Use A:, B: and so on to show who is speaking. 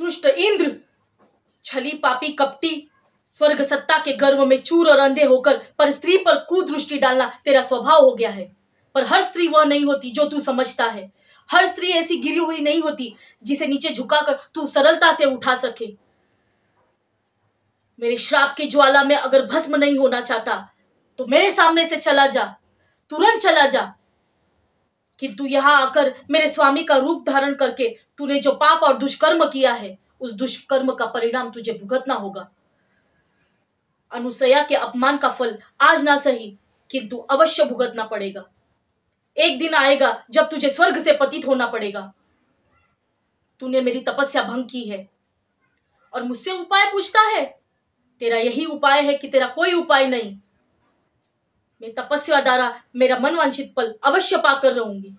A: दुष्ट इंद्र छली पापी कपटी स्वर्ग सत्ता के गर्व में चूर और अंधे होकर पर स्त्री पर कुदृष्टि डालना तेरा स्वभाव हो गया है पर हर स्त्री वह नहीं होती जो तू समझता है हर स्त्री ऐसी गिरी हुई नहीं होती जिसे नीचे झुकाकर तू सरलता से उठा सके मेरे श्राप की ज्वाला में अगर भस्म नहीं होना चाहता तो मेरे सामने से चला जा तुरंत चला जा किंतु यहाँ आकर मेरे स्वामी का रूप धारण करके तूने जो पाप और दुष्कर्म किया है उस दुष्कर्म का परिणाम तुझे भुगतना होगा अनुसया के अपमान का फल आज ना सही किंतु अवश्य भुगतना पड़ेगा एक दिन आएगा जब तुझे स्वर्ग से पतित होना पड़ेगा तूने मेरी तपस्या भंग की है और मुझसे उपाय पूछता है तेरा यही उपाय है कि तेरा कोई उपाय नहीं मैं तपस्या द्वारा मेरा मनवांछित पल अवश्य पाकर रहूंगी